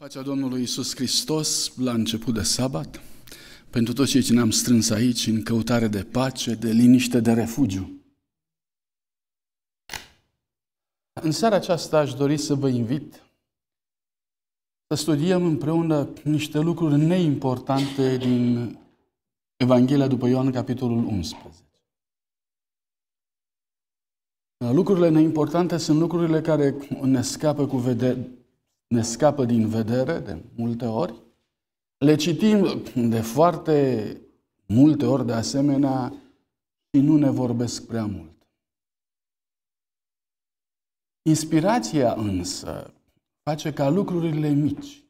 Pacea Domnului Isus Hristos la început de sabat, pentru toți cei ce ne-am strâns aici în căutare de pace, de liniște, de refugiu. În seara aceasta aș dori să vă invit să studiem împreună niște lucruri neimportante din Evanghelia după Ioan, capitolul 11. Lucrurile neimportante sunt lucrurile care ne scapă cu vedere ne scapă din vedere de multe ori. Le citim de foarte multe ori de asemenea și nu ne vorbesc prea mult. Inspirația însă face ca lucrurile mici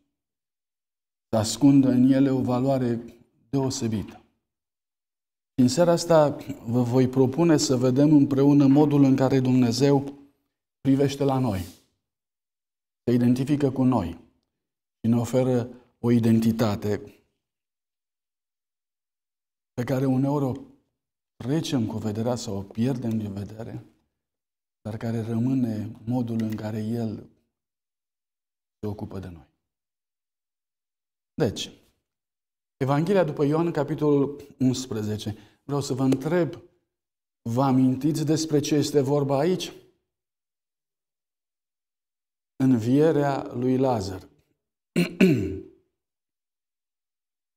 să ascundă în ele o valoare deosebită. În seara asta vă voi propune să vedem împreună modul în care Dumnezeu privește la noi se identifică cu noi și ne oferă o identitate pe care uneori o trecem cu vederea sau o pierdem din vedere, dar care rămâne modul în care El se ocupă de noi. Deci, Evanghelia după Ioan, capitolul 11. Vreau să vă întreb, vă amintiți despre ce este vorba aici? învierea lui Lazar.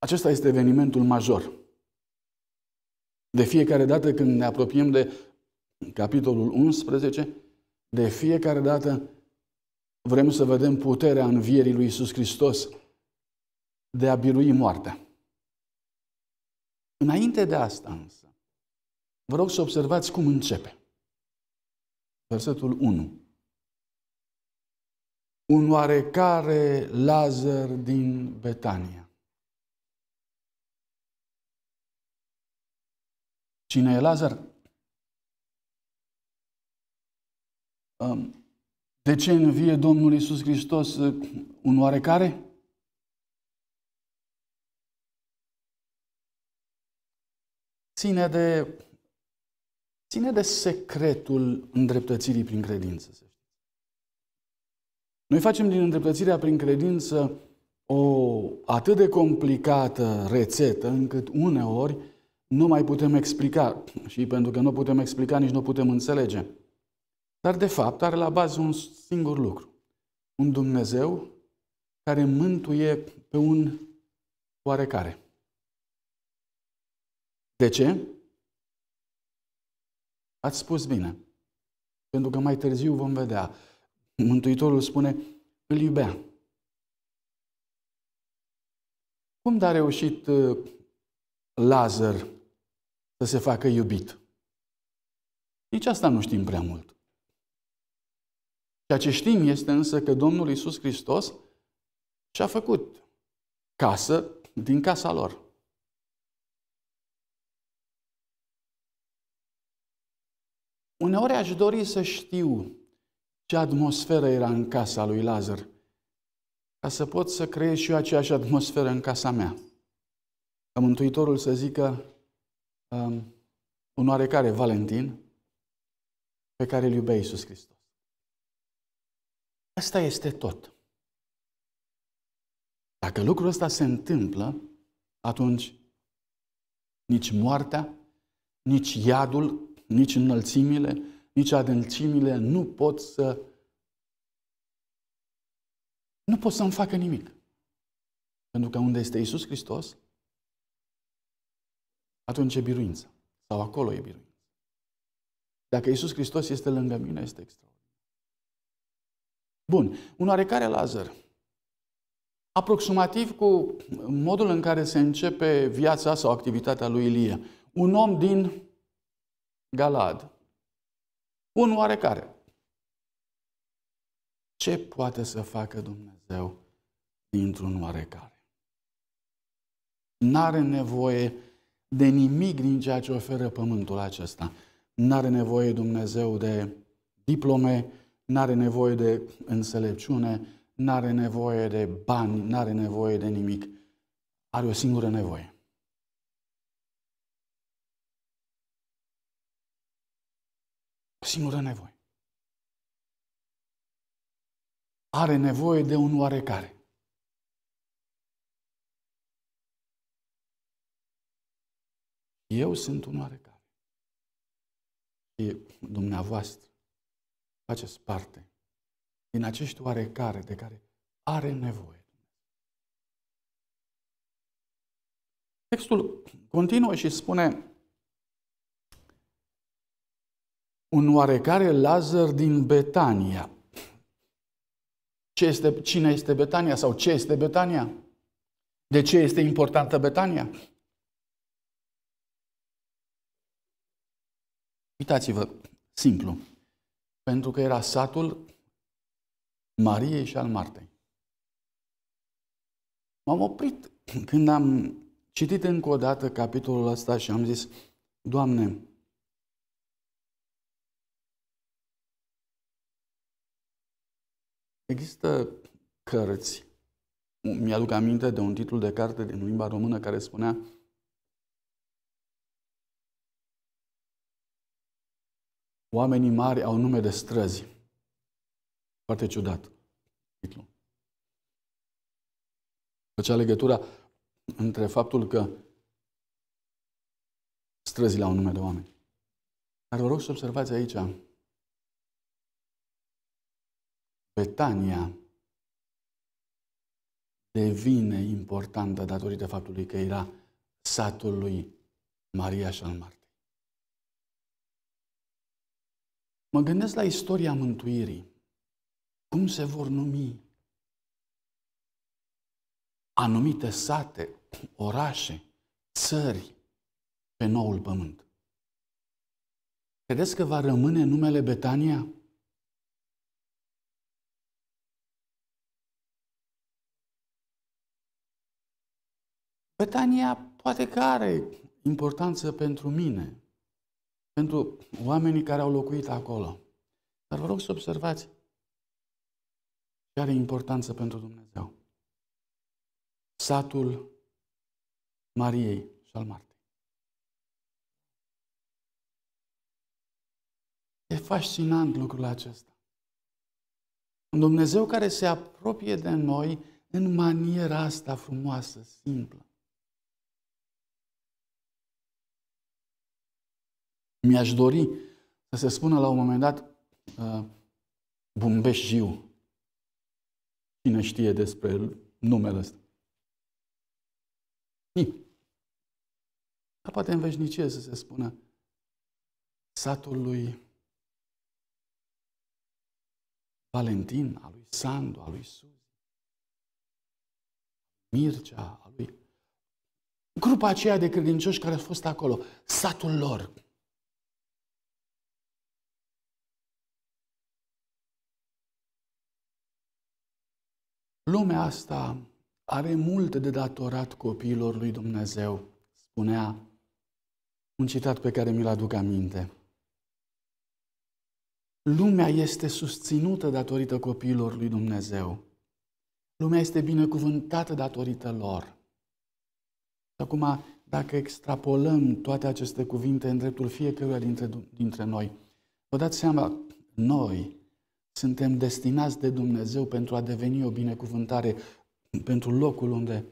Acesta este evenimentul major. De fiecare dată când ne apropiem de capitolul 11, de fiecare dată vrem să vedem puterea învierii lui Isus Hristos de a birui moartea. Înainte de asta însă, vă rog să observați cum începe. Versetul 1 un oarecare Lazar din Betania. Cine e Lazar? Um, de ce învie Domnul Isus Hristos uh, un oarecare? Ține de, ține de secretul îndreptățirii prin credință, să noi facem din îndreptățirea prin credință o atât de complicată rețetă încât uneori nu mai putem explica și pentru că nu putem explica, nici nu putem înțelege. Dar de fapt are la bază un singur lucru. Un Dumnezeu care mântuie pe un oarecare. De ce? Ați spus bine. Pentru că mai târziu vom vedea. Mântuitorul spune, îl iubea. Cum a reușit uh, Lazar să se facă iubit? Nici asta nu știm prea mult. Ceea ce știm este însă că Domnul Isus Hristos și-a făcut casă din casa lor. Uneori aș dori să știu ce atmosferă era în casa lui Lazar? Ca să pot să creez și eu aceeași atmosferă în casa mea. Că Mântuitorul să zică um, un oarecare Valentin pe care îl iubea Iisus Hristos. Asta este tot. Dacă lucrul ăsta se întâmplă, atunci nici moartea, nici iadul, nici înălțimile, nici adâncimile nu pot să nu pot să-mi facă nimic. Pentru că unde este Isus Hristos, atunci e biruință. Sau acolo e biruință. Dacă Isus Hristos este lângă mine, este extraordinar. Bun, un oarecare Lazar, aproximativ cu modul în care se începe viața sau activitatea lui Ilie. Un om din Galad, un oarecare. Ce poate să facă Dumnezeu dintr-un oarecare? N-are nevoie de nimic din ceea ce oferă pământul acesta. N-are nevoie Dumnezeu de diplome, n-are nevoie de înțelepciune, n-are nevoie de bani, n-are nevoie de nimic. Are o singură nevoie. o singură nevoie. Are nevoie de un oarecare. Eu sunt un oarecare. Și dumneavoastră faceți parte din acești oarecare de care are nevoie. Textul continuă și spune un oarecare Lazar din Betania. Ce este, cine este Betania sau ce este Betania? De ce este importantă Betania? Uitați-vă, simplu. Pentru că era satul Mariei și al Martei. M-am oprit când am citit încă o dată capitolul ăsta și am zis, Doamne, Există cărți, mi-aduc aminte de un titlu de carte din limba română care spunea Oamenii mari au nume de străzi. Foarte ciudat titlu. Făcea legătura între faptul că străzile au nume de oameni. Dar vă rog să observați aici Betania devine importantă datorită faptului că era satul lui Maria și al Martei. Mă gândesc la istoria mântuirii. Cum se vor numi anumite sate, orașe, țări pe noul pământ? Credeți că va rămâne numele Betania? Betania poate că are importanță pentru mine, pentru oamenii care au locuit acolo. Dar vă rog să observați ce are importanță pentru Dumnezeu. Satul Mariei și al Martei. E fascinant lucrul acesta. Un Dumnezeu care se apropie de noi în maniera asta frumoasă, simplă. Mi-aș dori să se spună la un moment dat uh, Jiu. Cine știe despre numele ăsta? Nimeni. Dar poate în veșnicie să se spună satul lui Valentin, al lui Sandu, al lui Suzi, Mircea, al lui... Grupa aceea de credincioși care a fost acolo, satul lor, Lumea asta are mult de datorat copiilor lui Dumnezeu, spunea un citat pe care mi-l aduc aminte. Lumea este susținută datorită copiilor lui Dumnezeu. Lumea este binecuvântată datorită lor. Acum, dacă extrapolăm toate aceste cuvinte în dreptul fiecăruia dintre, dintre noi, vă dați seama, noi, suntem destinați de Dumnezeu pentru a deveni o binecuvântare pentru locul unde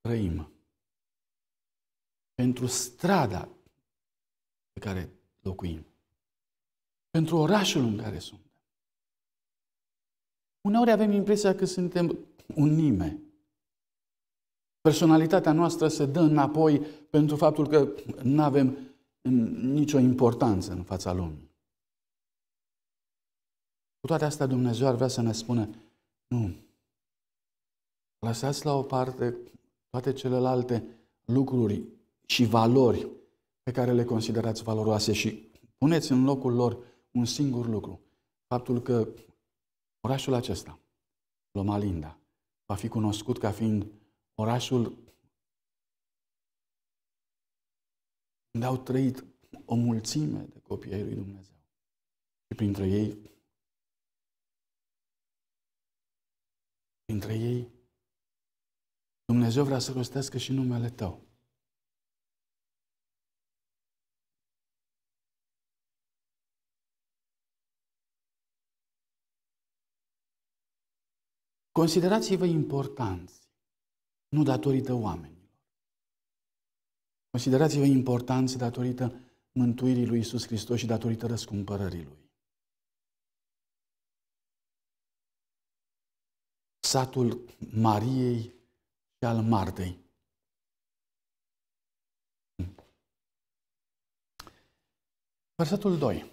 trăim. Pentru strada pe care locuim. Pentru orașul în care suntem. Uneori avem impresia că suntem unime. Personalitatea noastră se dă înapoi pentru faptul că nu avem nicio importanță în fața lumii. Cu toate astea Dumnezeu ar vrea să ne spună, nu, lăsați la o parte toate celelalte lucruri și valori pe care le considerați valoroase și puneți în locul lor un singur lucru. Faptul că orașul acesta, linda, va fi cunoscut ca fiind orașul unde au trăit o mulțime de copii ai lui Dumnezeu. Și printre ei printre ei, Dumnezeu vrea să rostească și numele tău. Considerați-vă importanți, nu datorită oamenilor. Considerați-vă importanți datorită mântuirii lui Isus Hristos și datorită răscumpărării lui. satul Mariei și al Martei. Versetul 2.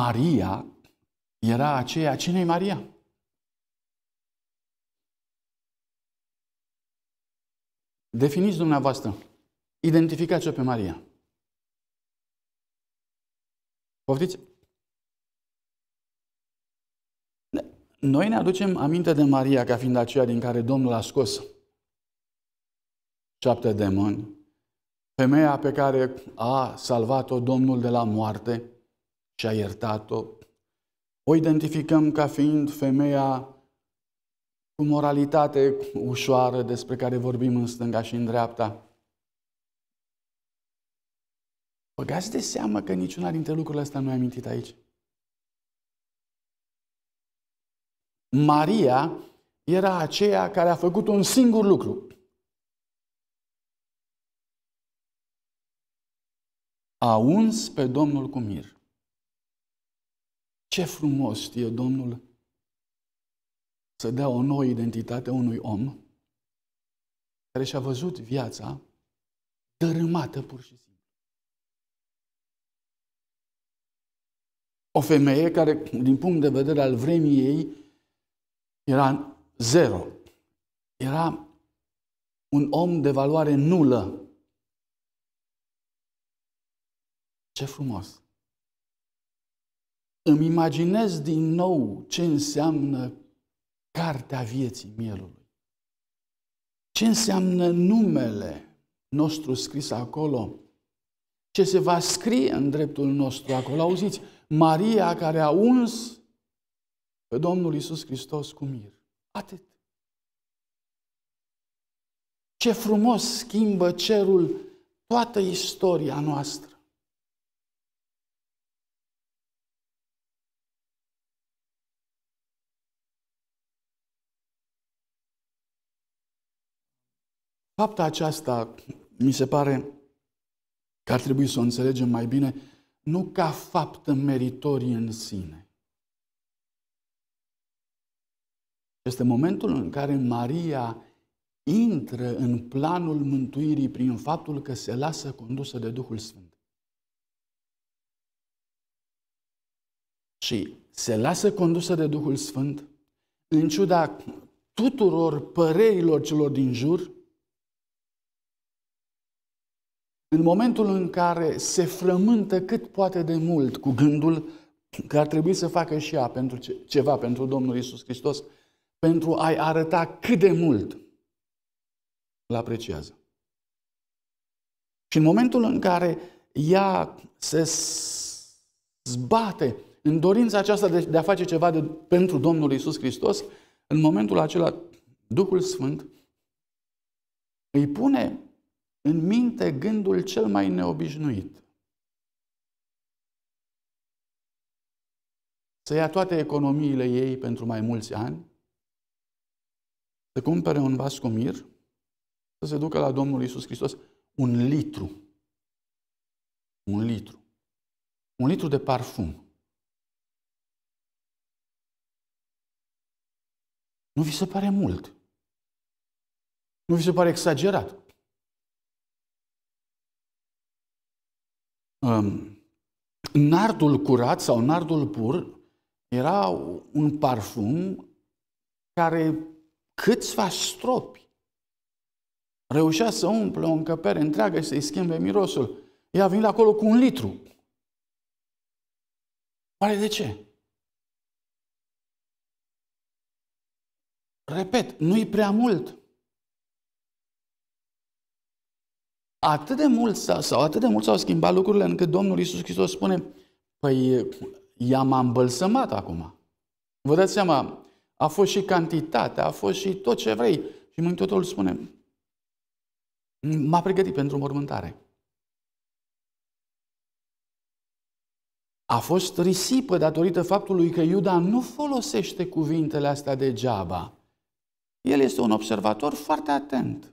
Maria era aceea. Cine e Maria? Definiți dumneavoastră. Identificați-o pe Maria. Poftiți? Noi ne aducem aminte de Maria ca fiind aceea din care Domnul a scos șapte demoni, femeia pe care a salvat-o Domnul de la moarte și a iertat-o. O identificăm ca fiind femeia cu moralitate ușoară despre care vorbim în stânga și în dreapta. Băgați de seamă că niciuna dintre lucrurile astea nu e amintit aici. Maria era aceea care a făcut un singur lucru. A uns pe Domnul cu mir. Ce frumos știe Domnul să dea o nouă identitate unui om care și-a văzut viața dărâmată pur și simplu. O femeie care, din punct de vedere al vremii ei, era zero. Era un om de valoare nulă. Ce frumos! Îmi imaginez din nou ce înseamnă cartea vieții mielului. Ce înseamnă numele nostru scris acolo? Ce se va scrie în dreptul nostru acolo? Auziți, Maria care a uns pe Domnul Isus Hristos cu mir. Atât. Ce frumos schimbă cerul toată istoria noastră. Fapta aceasta mi se pare că ar trebui să o înțelegem mai bine, nu ca faptă meritorie în sine, Este momentul în care Maria intră în planul mântuirii prin faptul că se lasă condusă de Duhul Sfânt. Și se lasă condusă de Duhul Sfânt, în ciuda tuturor părerilor celor din jur, în momentul în care se frământă cât poate de mult cu gândul că ar trebui să facă și ea pentru ce, ceva pentru Domnul Isus Hristos, pentru a-i arăta cât de mult îl apreciază. Și în momentul în care ea se zbate în dorința aceasta de, de a face ceva de, pentru Domnul Isus Hristos, în momentul acela Duhul Sfânt îi pune în minte gândul cel mai neobișnuit. Să ia toate economiile ei pentru mai mulți ani să cumpere un vas cu mir, să se ducă la Domnul Isus Hristos un litru. Un litru. Un litru de parfum. Nu vi se pare mult? Nu vi se pare exagerat? Um, nardul curat sau nardul pur era un parfum care câțiva stropi. Reușea să umple o încăpere întreagă și să-i schimbe mirosul. Ea a venit acolo cu un litru. Oare de ce? Repet, nu-i prea mult. Atât de mult sau atât de mult s-au schimbat lucrurile încât Domnul Isus Hristos spune, păi i-am îmbălsămat acum. Vă dați seama, a fost și cantitatea, a fost și tot ce vrei. Și Mântuitorul spune, m-a pregătit pentru mormântare. A fost risipă datorită faptului că Iuda nu folosește cuvintele astea degeaba. El este un observator foarte atent.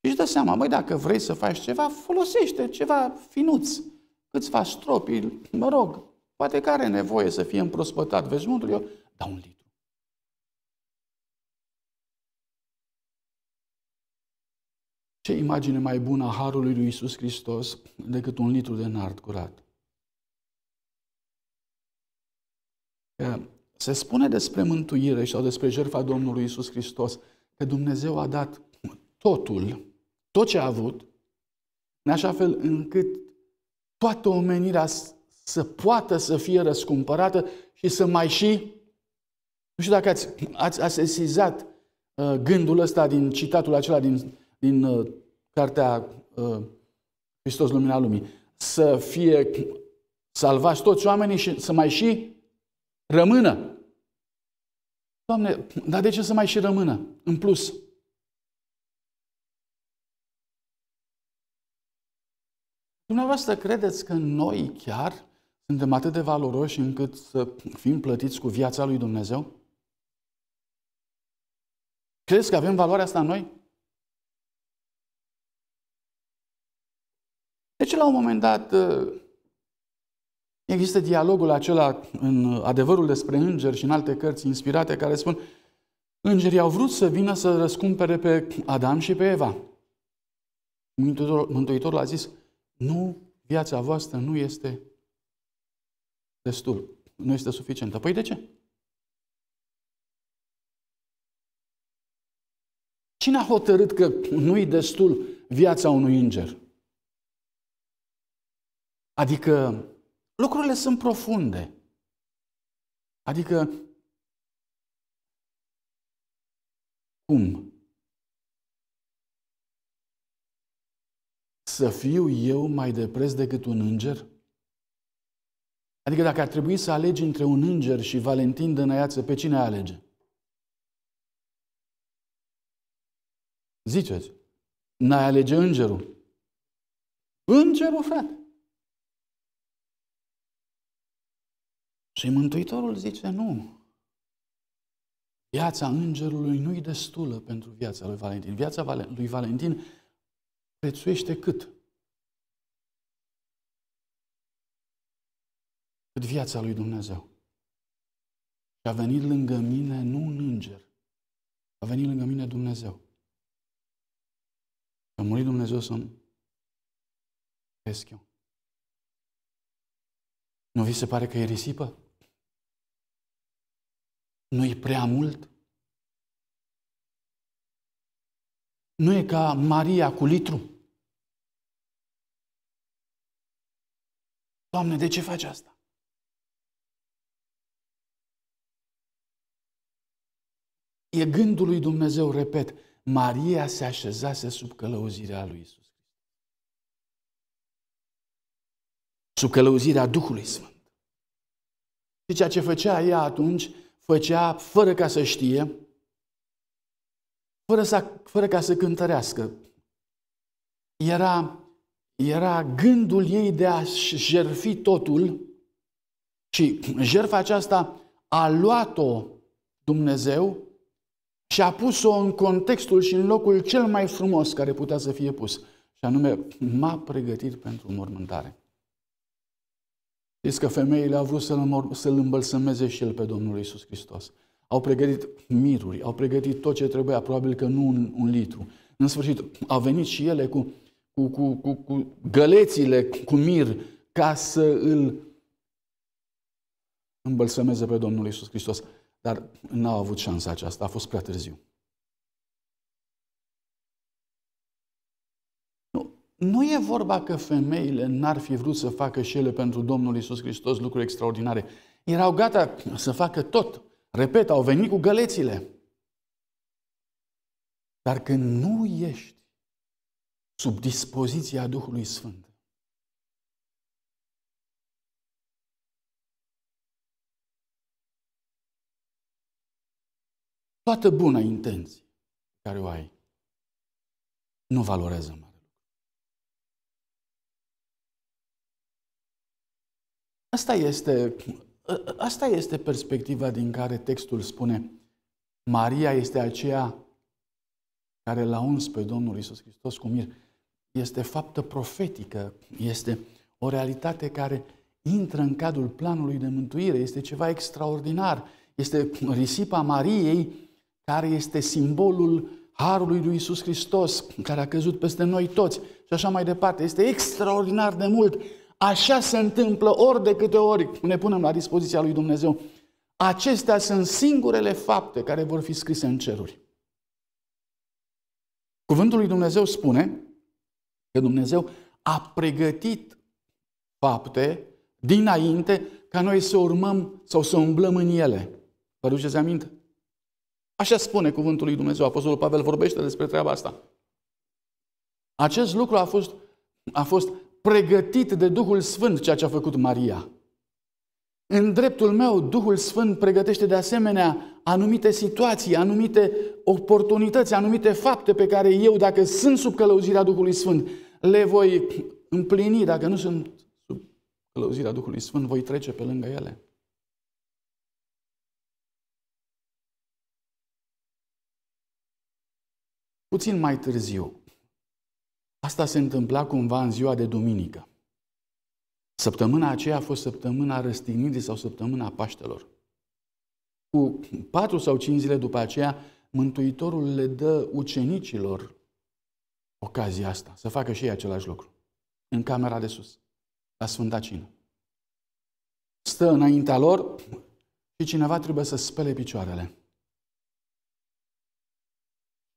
Își dă seama, măi, dacă vrei să faci ceva, folosește ceva finuț, câțiva stropi, mă rog, poate că are nevoie să fie împrospătat. Vezi, mântul, eu dar un litru. Ce imagine mai bună a Harului lui Isus Hristos decât un litru de nard curat? se spune despre mântuire sau despre jertfa Domnului Isus Hristos că Dumnezeu a dat totul, tot ce a avut, în așa fel încât toată omenirea să poată să fie răscumpărată și să mai și nu știu dacă ați, ați, ați sesizat uh, gândul ăsta din citatul acela din, din uh, cartea uh, Hristos Lumina Lumii. Să fie salvați toți oamenii și să mai și rămână. Doamne, dar de ce să mai și rămână? În plus. Dumneavoastră credeți că noi chiar suntem atât de valoroși încât să fim plătiți cu viața lui Dumnezeu? Crezi că avem valoarea asta în noi? Deci, la un moment dat, ă, există dialogul acela în adevărul despre îngeri și în alte cărți inspirate care spun Îngerii au vrut să vină să răscumpere pe Adam și pe Eva. Mântuitorul, Mântuitorul a zis, nu, viața voastră nu este destul, nu este suficientă. Păi de ce? Cine a hotărât că nu-i destul viața unui înger? Adică lucrurile sunt profunde. Adică cum? Să fiu eu mai de preț decât un înger? Adică dacă ar trebui să alegi între un înger și Valentin Dănăiață, pe cine alege? Ziceți, n-ai alege îngerul. Îngerul, frate. Și Mântuitorul zice, nu. Viața îngerului nu-i destulă pentru viața lui Valentin. Viața lui Valentin prețuiește cât? Cât viața lui Dumnezeu. Și a venit lângă mine nu un înger, a venit lângă mine Dumnezeu. A murit Dumnezeu să-mi eu. Nu vi se pare că e risipă? Nu e prea mult? Nu e ca Maria cu litru? Doamne, de ce faci asta? E gândul lui Dumnezeu, repet, Maria se așezase sub călăuzirea lui Isus. Sub călăuzirea Duhului Sfânt. Și ceea ce făcea ea atunci, făcea fără ca să știe, fără, să, fără ca să cântărească. Era, era gândul ei de a jerfi totul și jerfa aceasta a luat-o Dumnezeu și a pus-o în contextul și în locul cel mai frumos care putea să fie pus, și anume m-a pregătit pentru mormântare. Știți că femeile au vrut să-l, să îmbălsămeze și el pe Domnul Isus Hristos. Au pregătit miruri, au pregătit tot ce trebuia, probabil că nu un, un litru. În sfârșit, au venit și ele cu, cu, cu, cu, cu gălețile, cu mir, ca să îl îmbălsămeze pe Domnul Isus Hristos. Dar n-au avut șansa aceasta, a fost prea târziu. Nu, nu e vorba că femeile n-ar fi vrut să facă și ele pentru Domnul Isus Hristos lucruri extraordinare. Erau gata să facă tot. Repet, au venit cu gălețile. Dar când nu ești sub dispoziția Duhului Sfânt, toată buna intenție care o ai, nu valorează mare lucru. Asta este, asta este perspectiva din care textul spune Maria este aceea care l-a uns pe Domnul Isus Hristos cu mir. Este faptă profetică, este o realitate care intră în cadrul planului de mântuire, este ceva extraordinar, este risipa Mariei care este simbolul harului lui Isus Hristos, care a căzut peste noi toți și așa mai departe. Este extraordinar de mult. Așa se întâmplă ori de câte ori ne punem la dispoziția lui Dumnezeu. Acestea sunt singurele fapte care vor fi scrise în ceruri. Cuvântul lui Dumnezeu spune că Dumnezeu a pregătit fapte dinainte ca noi să urmăm sau să umblăm în ele. Vă aduceți aminte? Așa spune cuvântul lui Dumnezeu. Apostolul Pavel vorbește despre treaba asta. Acest lucru a fost, a fost pregătit de Duhul Sfânt ceea ce a făcut Maria. În dreptul meu, Duhul Sfânt pregătește de asemenea anumite situații, anumite oportunități, anumite fapte pe care eu, dacă sunt sub călăuzirea Duhului Sfânt, le voi împlini. Dacă nu sunt sub călăuzirea Duhului Sfânt, voi trece pe lângă ele. Puțin mai târziu, asta se întâmpla cumva în ziua de duminică. Săptămâna aceea a fost săptămâna răstignirii sau săptămâna Paștelor. Cu patru sau cinci zile după aceea, Mântuitorul le dă ucenicilor ocazia asta, să facă și ei același lucru, în camera de sus, la Sfânta Cină. Stă înaintea lor și cineva trebuie să spele picioarele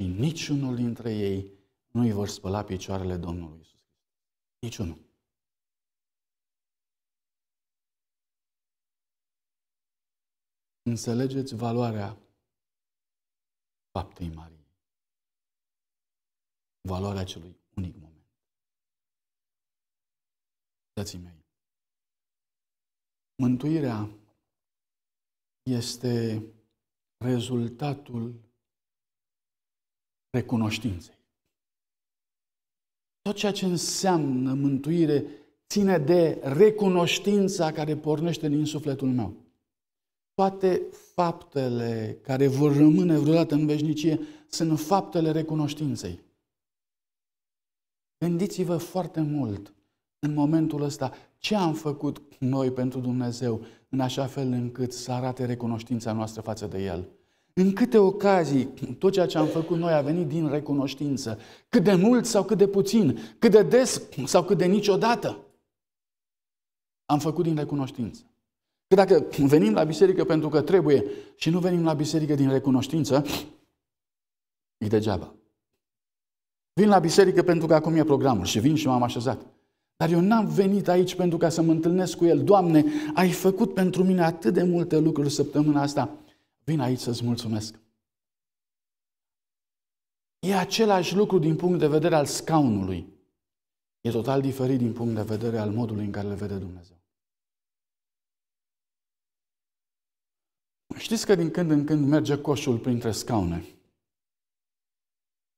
niciunul dintre ei nu îi vor spăla picioarele Domnului Isus Niciunul. Înțelegeți valoarea faptei Mariei. Valoarea celui unic moment. Dați mei, mântuirea este rezultatul recunoștinței. Tot ceea ce înseamnă mântuire ține de recunoștința care pornește din sufletul meu. Toate faptele care vor rămâne vreodată în veșnicie sunt faptele recunoștinței. Gândiți-vă foarte mult în momentul ăsta ce am făcut noi pentru Dumnezeu în așa fel încât să arate recunoștința noastră față de El. În câte ocazii tot ceea ce am făcut noi a venit din recunoștință? Cât de mult sau cât de puțin? Cât de des sau cât de niciodată? Am făcut din recunoștință. Că dacă venim la biserică pentru că trebuie și nu venim la biserică din recunoștință, e degeaba. Vin la biserică pentru că acum e programul și vin și m-am așezat. Dar eu n-am venit aici pentru ca să mă întâlnesc cu El. Doamne, ai făcut pentru mine atât de multe lucruri săptămâna asta. Vin aici să-ți mulțumesc. E același lucru din punct de vedere al scaunului. E total diferit din punct de vedere al modului în care le vede Dumnezeu. Știți că din când în când merge coșul printre scaune.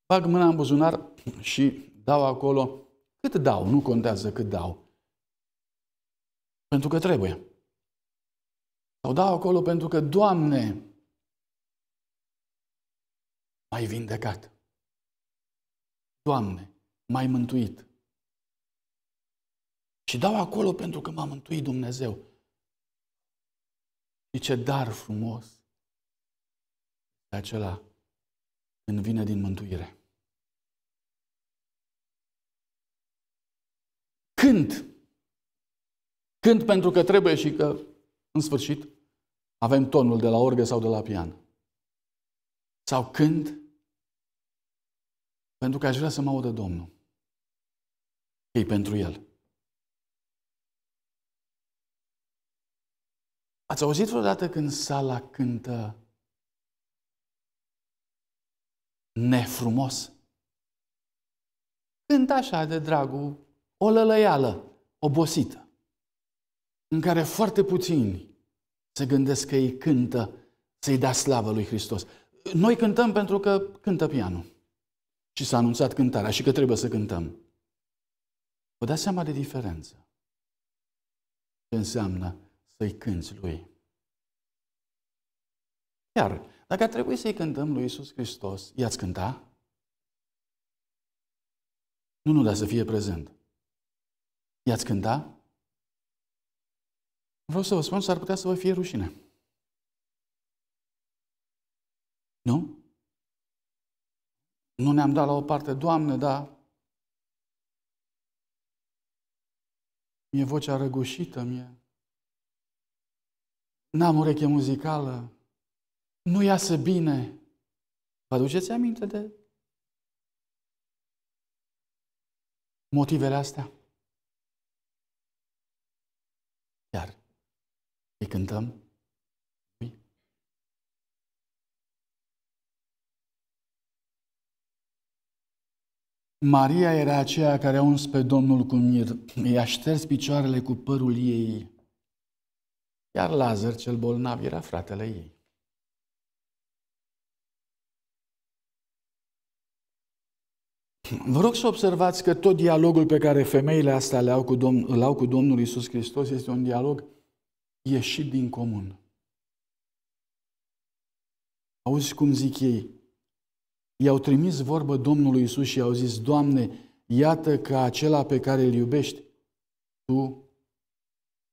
Fac mâna în buzunar și dau acolo cât dau, nu contează cât dau. Pentru că trebuie. Sau dau acolo pentru că, Doamne, m-ai vindecat. Doamne, m-ai mântuit. Și dau acolo pentru că m-a mântuit Dumnezeu. Și ce dar frumos de acela când vine din mântuire. Când? Când pentru că trebuie și că, în sfârșit, avem tonul de la orgă sau de la pian. Sau când pentru că aș vrea să mă audă Domnul. Ei pentru El. Ați auzit vreodată când sala cântă nefrumos? Cântă așa de dragul o lălăială obosită, în care foarte puțini se gândesc că ei cântă să-i dea slavă lui Hristos. Noi cântăm pentru că cântă pianul. Și s-a anunțat cântarea și că trebuie să cântăm. Vă dați seama de diferență. Ce înseamnă să-i cânți lui. Iar, dacă ar trebui să-i cântăm lui Isus Hristos, i-ați cânta? Nu, nu, dar să fie prezent. I-ați cânta? Vreau să vă spun, s-ar putea să vă fie rușine. Nu ne-am dat la o parte, Doamne, da. mi-e vocea răgușită, mie. N-am ureche muzicală, nu iasă bine. Vă aduceți aminte de motivele astea? Iar îi cântăm Maria era aceea care a uns pe Domnul cu mir, i-a șters picioarele cu părul ei, iar Lazar, cel bolnav, era fratele ei. Vă rog să observați că tot dialogul pe care femeile astea le au cu Domn, îl au cu Domnul Isus Hristos este un dialog ieșit din comun. Auzi cum zic ei, I-au trimis vorbă Domnului Isus și i-au zis, Doamne, iată că acela pe care îl iubești, tu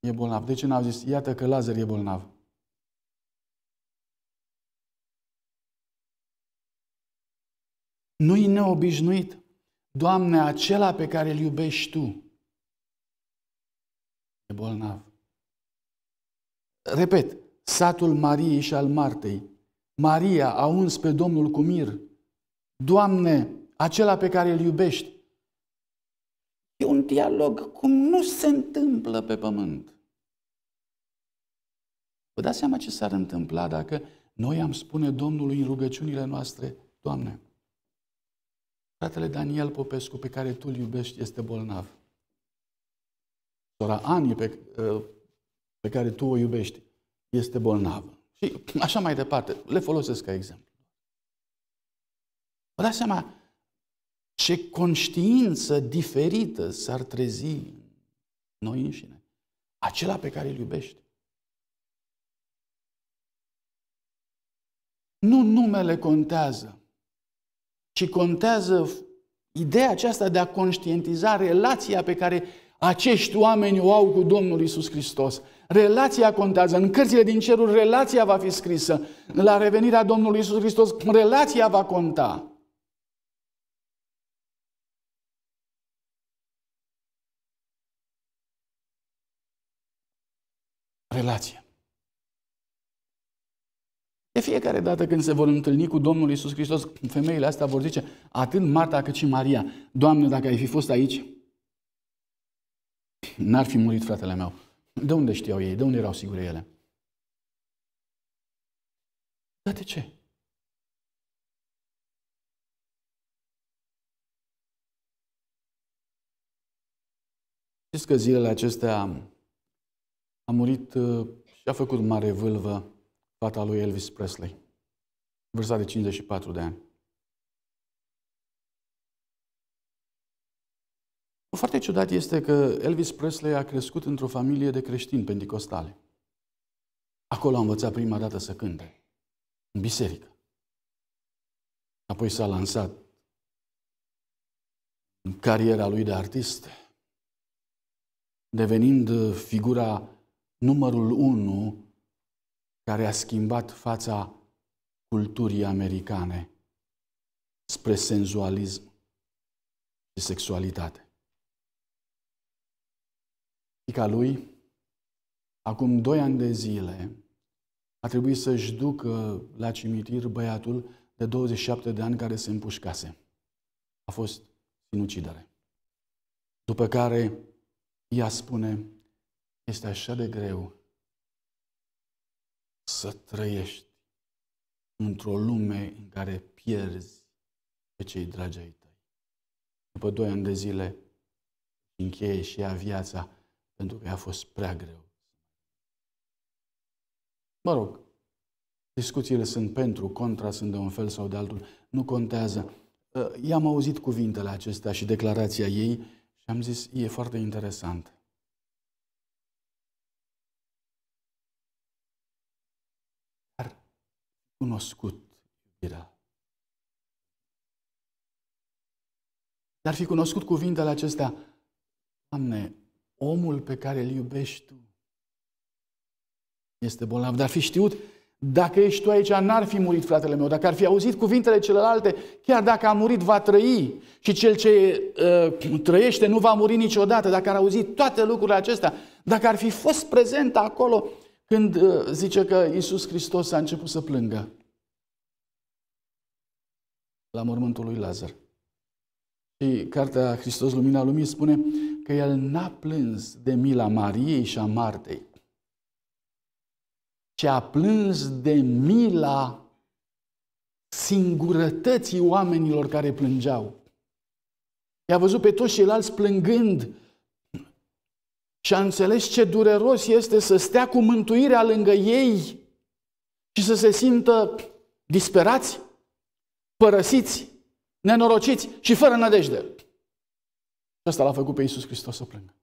e bolnav. De deci ce n-au zis, iată că Lazar e bolnav? Nu-i neobișnuit. Doamne, acela pe care îl iubești Tu e bolnav. Repet, satul Mariei și al Martei. Maria a uns pe Domnul cu mir. Doamne, acela pe care îl iubești. E un dialog cum nu se întâmplă pe pământ. Vă dați seama ce s-ar întâmpla dacă noi am spune Domnului în rugăciunile noastre, Doamne, fratele Daniel Popescu pe care tu îl iubești este bolnav. Sora Ani pe, uh, pe care tu o iubești este bolnavă. Și așa mai departe. Le folosesc ca exemplu. Vă dați seama ce conștiință diferită s-ar trezi noi înșine. Acela pe care îl iubești. Nu numele contează, ci contează ideea aceasta de a conștientiza relația pe care acești oameni o au cu Domnul Isus Hristos. Relația contează. În cărțile din cerul relația va fi scrisă. La revenirea Domnului Isus Hristos, relația va conta. relație. De fiecare dată când se vor întâlni cu Domnul Isus Hristos, femeile astea vor zice, atât Marta cât și Maria, Doamne, dacă ai fi fost aici, n-ar fi murit fratele meu. De unde știau ei? De unde erau sigure ele? Dar de ce? Știți că zilele acestea a murit uh, și a făcut mare vâlvă fata lui Elvis Presley, vârsta de 54 de ani. Foarte ciudat este că Elvis Presley a crescut într-o familie de creștini pentecostale. Acolo a învățat prima dată să cânte, în biserică. Apoi s-a lansat în cariera lui de artist, devenind figura numărul unu care a schimbat fața culturii americane spre senzualism și sexualitate. Fica lui, acum doi ani de zile, a trebuit să-și ducă la cimitir băiatul de 27 de ani care se împușcase. A fost sinucidere. După care ea spune, este așa de greu să trăiești într-o lume în care pierzi pe cei dragi ai tăi. După doi ani de zile încheie și ea viața pentru că a fost prea greu. Mă rog, discuțiile sunt pentru, contra, sunt de un fel sau de altul, nu contează. I-am auzit cuvintele acestea și declarația ei și am zis, e foarte interesant. cunoscut iubirea. Dar fi cunoscut cuvintele acestea, Doamne, omul pe care îl iubești Tu este bolnav. Dar fi știut, dacă ești Tu aici, n-ar fi murit fratele meu. Dacă ar fi auzit cuvintele celelalte, chiar dacă a murit, va trăi. Și cel ce uh, trăiește nu va muri niciodată. Dacă ar auzit toate lucrurile acestea, dacă ar fi fost prezent acolo, când uh, zice că Iisus Hristos a început să plângă la mormântul lui Lazar. Și cartea Hristos Lumina Lumii spune că el n-a plâns de mila Mariei și a Martei, ci a plâns de mila singurătății oamenilor care plângeau. I-a văzut pe toți ceilalți plângând și a înțeles ce dureros este să stea cu mântuirea lângă ei și să se simtă disperați, părăsiți, nenorociți și fără nădejde. Și asta l-a făcut pe Iisus Hristos să plângă.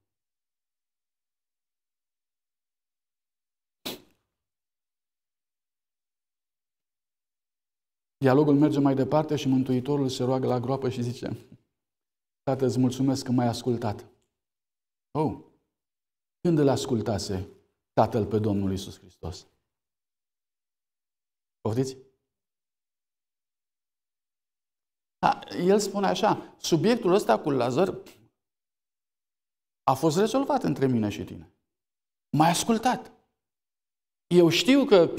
Dialogul merge mai departe și Mântuitorul se roagă la groapă și zice Tată, îți mulțumesc că m-ai ascultat. Oh, când îl ascultase Tatăl pe Domnul Isus Hristos. Poftiți? A, el spune așa, subiectul ăsta cu Lazar a fost rezolvat între mine și tine. M-ai ascultat. Eu știu că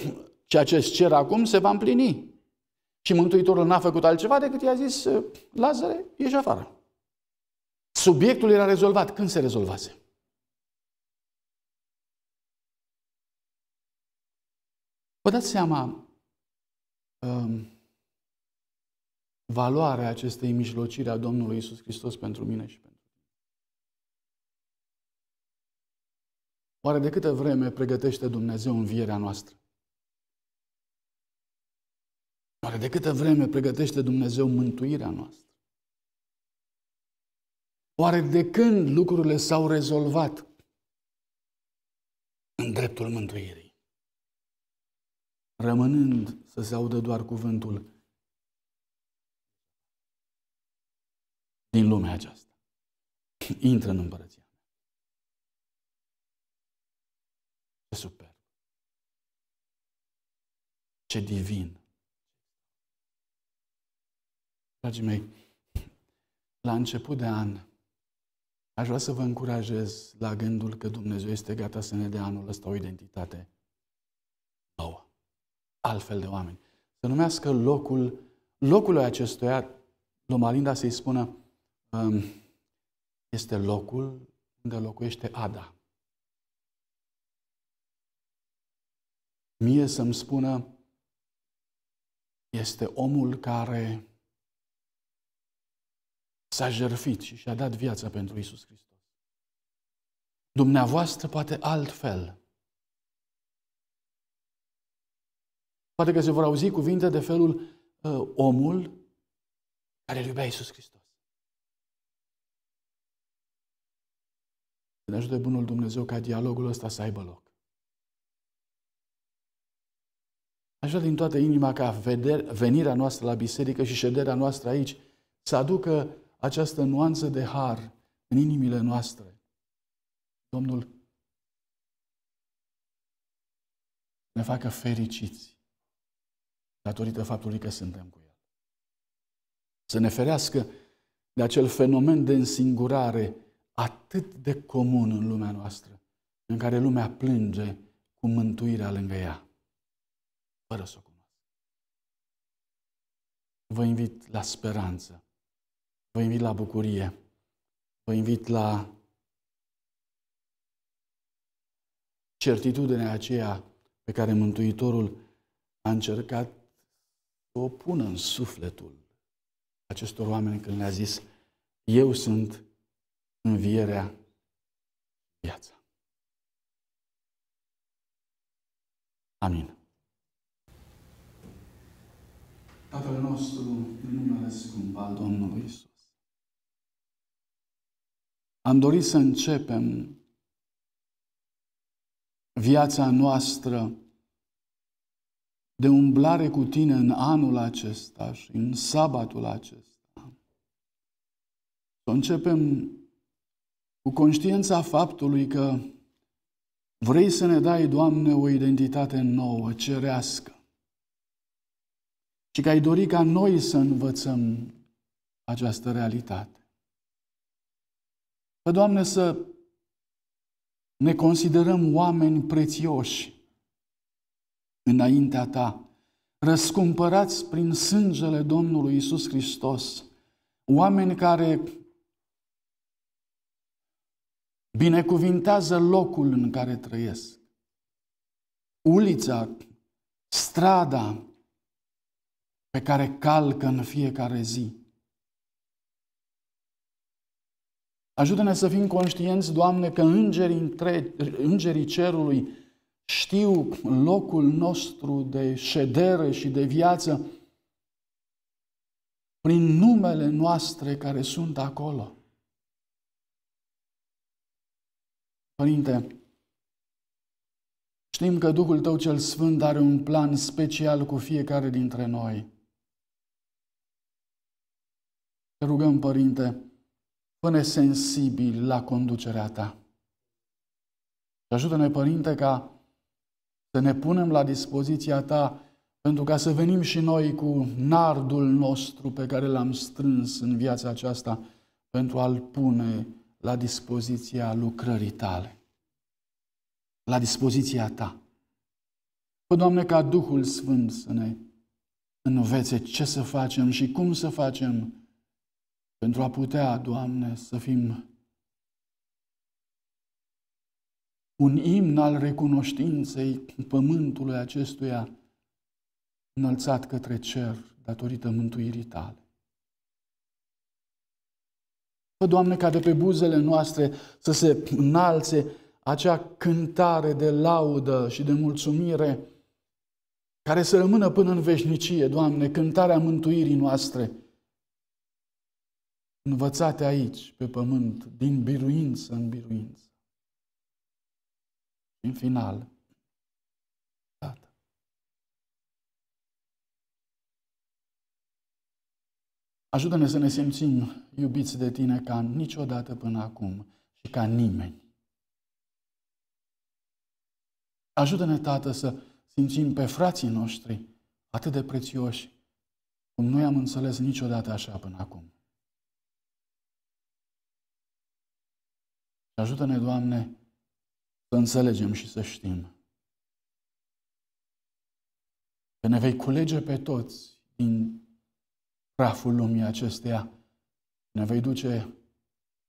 ceea ce îți cer acum se va împlini. Și Mântuitorul n-a făcut altceva decât i-a zis, Lazare, ieși afară. Subiectul era rezolvat. Când se rezolvase? Vă dați seama um, valoarea acestei mijlociri a Domnului Isus Hristos pentru mine și pentru tine. Oare de câtă vreme pregătește Dumnezeu învierea noastră? Oare de câtă vreme pregătește Dumnezeu mântuirea noastră? Oare de când lucrurile s-au rezolvat în dreptul mântuirii? rămânând să se audă doar cuvântul din lumea aceasta. Intră în împărăția Ce super. Ce divin. Dragii mei, la început de an, aș vrea să vă încurajez la gândul că Dumnezeu este gata să ne dea anul ăsta o identitate altfel de oameni. Să numească locul, locul acestuia, Lomalinda să-i spună, um, este locul unde locuiește Ada. Mie să-mi spună, este omul care s-a jerfit și și-a dat viața pentru Isus Hristos. Dumneavoastră poate altfel. Poate că se vor auzi cuvinte de felul uh, omul care îl iubea Iisus Hristos. Ne ajută Bunul Dumnezeu ca dialogul ăsta să aibă loc. Așa din toată inima ca venirea noastră la biserică și șederea noastră aici să aducă această nuanță de har în inimile noastre. Domnul ne facă fericiți datorită faptului că suntem cu El. Să ne ferească de acel fenomen de însingurare atât de comun în lumea noastră, în care lumea plânge cu mântuirea lângă ea, fără să o cunoască. Vă invit la speranță, vă invit la bucurie, vă invit la certitudinea aceea pe care Mântuitorul a încercat să o pună în sufletul acestor oameni când le-a zis, eu sunt învierea viața. Amin. Tatăl nostru, în numele scump al Domnului Isus. Am dorit să începem viața noastră de umblare cu tine în anul acesta și în sabatul acesta. Să începem cu conștiința faptului că vrei să ne dai, Doamne, o identitate nouă, cerească. Și că ai dori ca noi să învățăm această realitate. Că, Doamne, să ne considerăm oameni prețioși, înaintea ta, răscumpărați prin sângele Domnului Isus Hristos, oameni care binecuvintează locul în care trăiesc, ulița, strada pe care calcă în fiecare zi. Ajută-ne să fim conștienți, Doamne, că îngerii, între, îngerii cerului știu locul nostru de ședere și de viață prin numele noastre care sunt acolo. Părinte, știm că Duhul Tău cel Sfânt are un plan special cu fiecare dintre noi. Te rugăm, Părinte, până sensibil la conducerea Ta. Și ajută-ne, Părinte, ca să ne punem la dispoziția ta pentru ca să venim și noi cu nardul nostru pe care l-am strâns în viața aceasta pentru a-l pune la dispoziția lucrării tale, la dispoziția ta. Păi, Doamne, ca Duhul Sfânt să ne învețe ce să facem și cum să facem pentru a putea, Doamne, să fim un imn al recunoștinței pământului acestuia înălțat către cer datorită mântuirii tale. Fă, Doamne, ca de pe buzele noastre să se înalțe acea cântare de laudă și de mulțumire care să rămână până în veșnicie, Doamne, cântarea mântuirii noastre, învățate aici, pe pământ, din biruință în biruință. În final, Tată. Ajută-ne să ne simțim iubiți de Tine ca niciodată până acum și ca nimeni. Ajută-ne, Tată, să simțim pe frații noștri atât de prețioși cum noi am înțeles niciodată așa până acum. Ajută-ne, Doamne, să înțelegem și să știm că ne vei culege pe toți din praful lumii acesteia, ne vei duce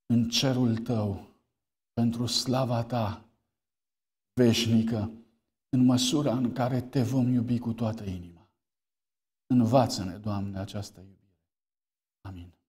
în cerul tău pentru slava ta veșnică, în măsura în care te vom iubi cu toată inima. Învață-ne, Doamne, această iubire. Amin.